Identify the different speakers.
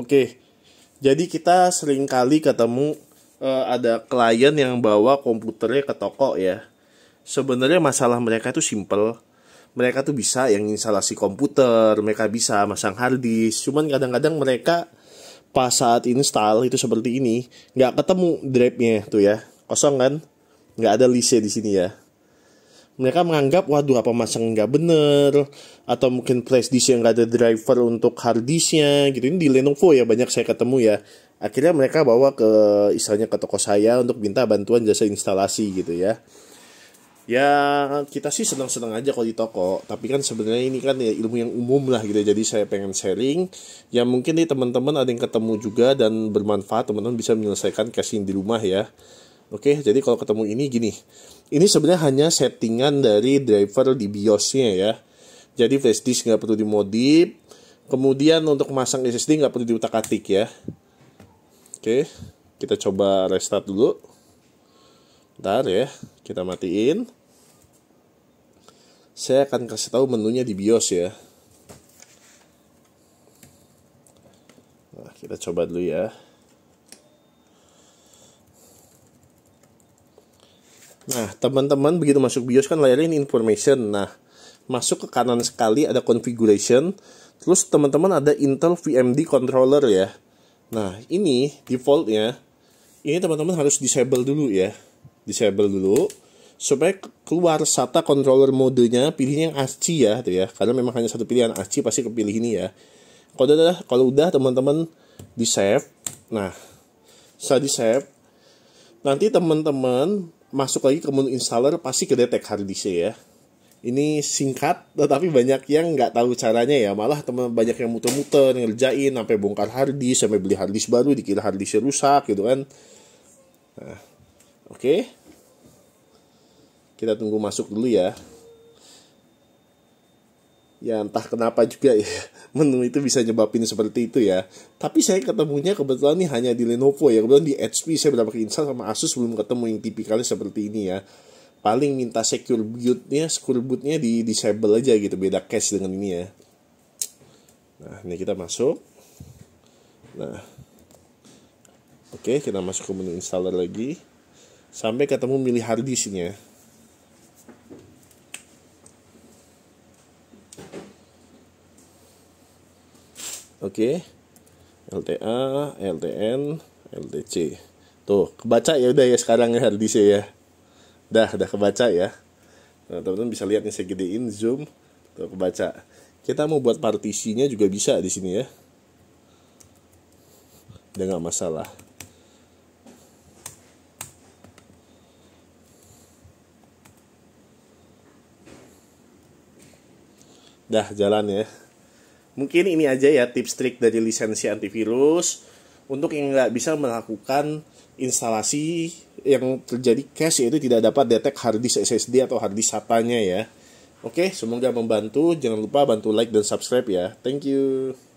Speaker 1: Oke. Jadi kita sering kali ketemu uh, ada klien yang bawa komputernya ke toko ya. Sebenarnya masalah mereka itu simple. Mereka tuh bisa yang instalasi komputer, mereka bisa masang hard disk. Cuman kadang-kadang mereka pas saat install itu seperti ini, nggak ketemu drive-nya tuh ya. Kosong kan? Nggak ada lise di sini ya mereka menganggap waduh apa masang nggak bener atau mungkin flash disk yang nggak ada driver untuk hard disknya gitu ini di Lenovo ya banyak saya ketemu ya akhirnya mereka bawa ke istilahnya ke toko saya untuk minta bantuan jasa instalasi gitu ya ya kita sih senang-senang aja kalau di toko tapi kan sebenarnya ini kan ya ilmu yang umum lah gitu ya. jadi saya pengen sharing ya mungkin nih teman-teman ada yang ketemu juga dan bermanfaat teman-teman bisa menyelesaikan casing di rumah ya Oke, okay, jadi kalau ketemu ini gini. Ini sebenarnya hanya settingan dari driver di BIOS-nya ya. Jadi flash disk nggak perlu dimodif. Kemudian untuk masang SSD nggak perlu diutak-atik ya. Oke, okay, kita coba restart dulu. Bentar ya, kita matiin. Saya akan kasih tahu menunya di BIOS ya. Nah, kita coba dulu ya. Nah, teman-teman begitu masuk BIOS kan layarnya ini information. Nah, masuk ke kanan sekali ada configuration, terus teman-teman ada Intel VMD controller ya. Nah, ini defaultnya ini teman-teman harus disable dulu ya. Disable dulu supaya keluar SATA controller modenya pilihnya yang ASCII ya tuh ya. Karena memang hanya satu pilihan ASCII pasti kepilih ini ya. Kalau udah kalau udah teman-teman di save. Nah, setelah di save nanti teman-teman masuk lagi ke menu installer pasti kedetek harddisknya ya ini singkat tetapi banyak yang nggak tahu caranya ya malah teman banyak yang muter-muter ngerjain sampai bongkar harddisk sampai beli harddisk baru dikira harddisknya rusak gitu kan nah, oke okay. kita tunggu masuk dulu ya ya entah kenapa juga ya menu itu bisa nyebabin seperti itu ya tapi saya ketemunya kebetulan nih hanya di Lenovo ya kebetulan di HP saya berapa install sama Asus belum ketemu yang tipikalnya seperti ini ya paling minta secure bootnya secure bootnya di disable aja gitu beda case dengan ini ya nah ini kita masuk nah oke kita masuk ke menu installer lagi sampai ketemu milih hard ya Oke. Okay. LTA, LTN, LTC. Tuh, kebaca ya udah ya sekarang ya harddisknya ya. Dah, udah kebaca ya. Nah, teman-teman bisa lihat nih saya gedein zoom. Tuh kebaca. Kita mau buat partisinya juga bisa di sini ya. Udah nggak masalah. Dah jalan ya. Mungkin ini aja ya tips trik dari lisensi antivirus untuk yang nggak bisa melakukan instalasi yang terjadi cache yaitu tidak dapat detect disk SSD atau hard disk SATA-nya ya. Oke, semoga membantu. Jangan lupa bantu like dan subscribe ya. Thank you.